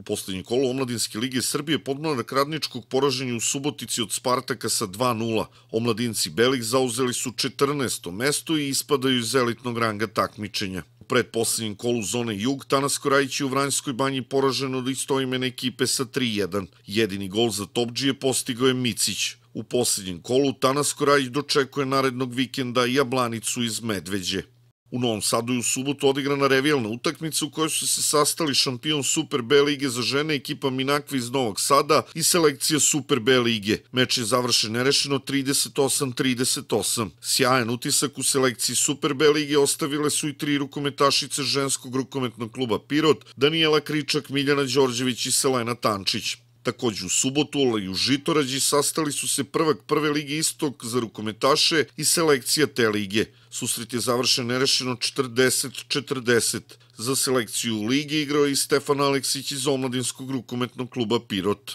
U poslednjem kolu Omladinske lige Srbije podmladak radničkog poraženja u Subotici od Spartaka sa 2-0. Omladinci Belih zauzeli su 14. mesto i ispadaju iz elitnog ranga takmičenja. U predposlednjem kolu zone Jug Tanas Korajić je u Vranjskoj banji poražen od istoimene ekipe sa 3-1. Jedini gol za Topđije postigao je Micić. U poslednjem kolu Tanas Korajić dočekuje narednog vikenda Jablanicu iz Medveđe u Novom Sadu i u subotu odigrana revijalna utakmica u kojoj su se sastali šampion Super B lige za žene ekipa Minakvi iz Novog Sada i selekcija Super B lige. Meč je završen nerešeno 38-38. Sjajan utisak u selekciji Super B lige ostavile su i tri rukometašice ženskog rukometnog kluba Pirot, Danijela Kričak, Miljana Đorđević i Selena Tančić. Takođe u subotu i u Žitorađi sastali su se prvak prve lige Istok za rukometaše i selekcija te lige. Susret je završen nerešeno 40-40. Za selekciju lige igrao je i Stefan Aleksić iz omladinskog rukometnog kluba Pirot.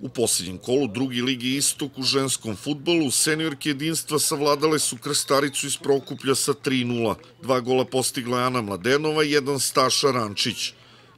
U posljednjem kolu drugi ligi Istok u ženskom futbolu seniorke jedinstva savladale su Krstaricu iz Prokuplja sa 3-0. Dva gola postigla je Ana Mladenova i jedan Staša Rančić.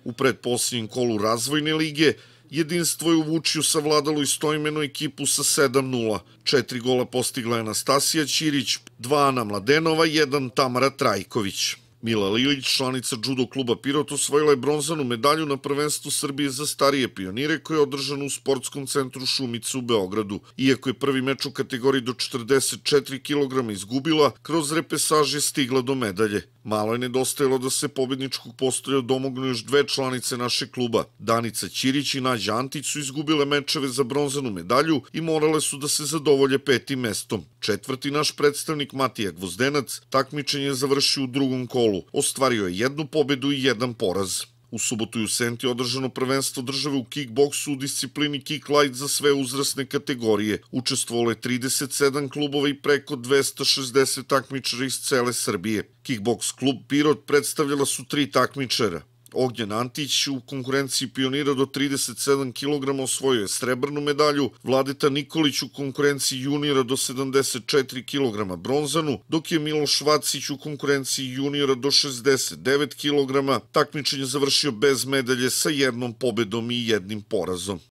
U predposljednjem kolu razvojne lige Jedinstvo je u Vučiju savladalo istoimenu ekipu sa 7-0. Četiri gola postigla je Anastasija Ćirić, dva Ana Mladenova, jedan Tamara Trajković. Mila Lilić, članica judo kluba Pirot, osvojila je bronzanu medalju na prvenstvu Srbije za starije pionire koje je održano u sportskom centru Šumice u Beogradu. Iako je prvi meč u kategoriji do 44 kg izgubila, kroz repesaž je stigla do medalje. Malo je nedostajalo da se pobedničkog postoja domognu još dve članice naše kluba. Danica Ćirić i Nađa Antić su izgubile mečeve za bronzanu medalju i morale su da se zadovolje petim mestom. Četvrti naš predstavnik Matija Gvozdenac takmičenje završi u drugom kolu kolu ostvario je jednu pobedu i jedan poraz. U subotu je u Senti održano prvenstvo države u kickboksu u disciplini kick light za sve uzrasne kategorije. Učestvovalo je 37 klubova i preko 260 takmičara iz cele Srbije. Kickboks klub Pirot predstavljala su tri takmičara. Ognjen Antić u konkurenciji pionira do 37 kg osvojio je srebrnu medalju, Vladeta Nikolić u konkurenciji juniora do 74 kg bronzanu, dok je Miloš Vacić u konkurenciji juniora do 69 kg. Takmičenje završio bez medalje sa jednom pobedom i jednim porazom.